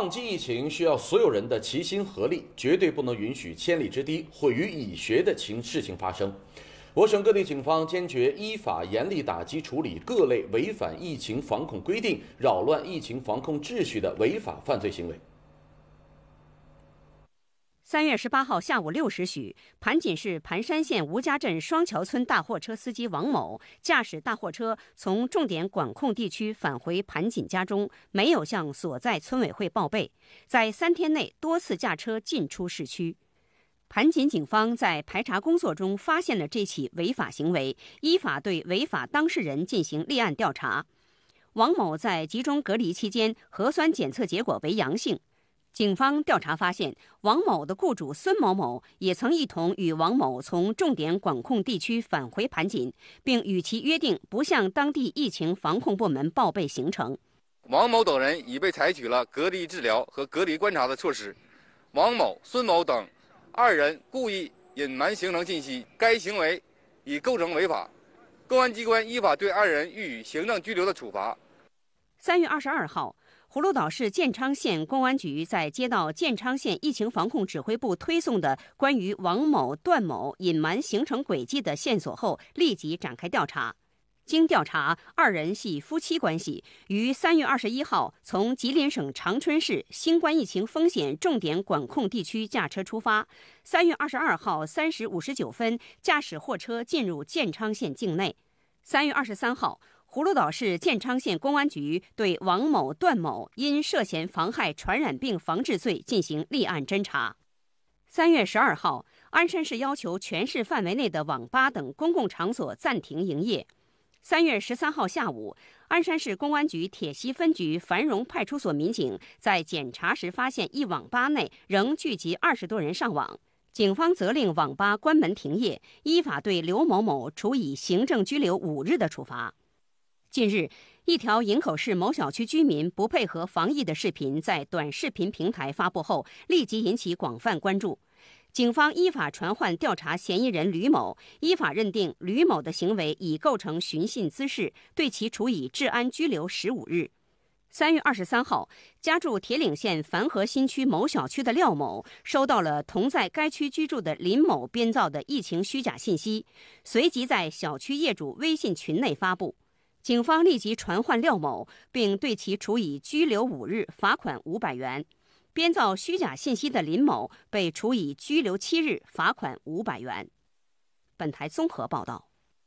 抗击疫情需要所有人的齐心合力，绝对不能允许千里之堤毁于蚁穴的情事情发生。我省各地警方坚决依法严厉打击处理各类违反疫情防控规定、扰乱疫情防控秩序的违法犯罪行为。三月十八号下午六时许，盘锦市盘山县吴家镇双桥村大货车司机王某驾驶大货车从重点管控地区返回盘锦家中，没有向所在村委会报备，在三天内多次驾车进出市区。盘锦警方在排查工作中发现了这起违法行为，依法对违法当事人进行立案调查。王某在集中隔离期间核酸检测结果为阳性。警方调查发现，王某的雇主孙某某也曾一同与王某从重点管控地区返回盘锦，并与其约定不向当地疫情防控部门报备行程。王某等人已被采取了隔离治疗和隔离观察的措施。王某、孙某等二人故意隐瞒行程信息，该行为已构成违法。公安机关依法对二人予以行政拘留的处罚。三月二十二号。葫芦岛市建昌县公安局在接到建昌县疫情防控指挥部推送的关于王某、段某隐瞒行程轨迹的线索后，立即展开调查。经调查，二人系夫妻关系，于三月二十一号从吉林省长春市新冠疫情风险重点管控地区驾车出发，三月二十二号三时五十九分驾驶货车进入建昌县境内，三月二十三号。葫芦岛市建昌县公安局对王某、段某因涉嫌妨害传染病防治罪进行立案侦查。三月十二号，鞍山市要求全市范围内的网吧等公共场所暂停营业。三月十三号下午，鞍山市公安局铁西分局繁荣派出所民警在检查时发现一网吧内仍聚集二十多人上网，警方责令网吧关门停业，依法对刘某某处以行政拘留五日的处罚。近日，一条营口市某小区居民不配合防疫的视频在短视频平台发布后，立即引起广泛关注。警方依法传唤调查嫌疑人吕某，依法认定吕某的行为已构成寻衅滋事，对其处以治安拘留十五日。三月二十三号，家住铁岭县凡河新区某小区的廖某收到了同在该区居住的林某编造的疫情虚假信息，随即在小区业主微信群内发布。警方立即传唤廖某，并对其处以拘留五日、罚款五百元。编造虚假信息的林某被处以拘留七日、罚款五百元。本台综合报道。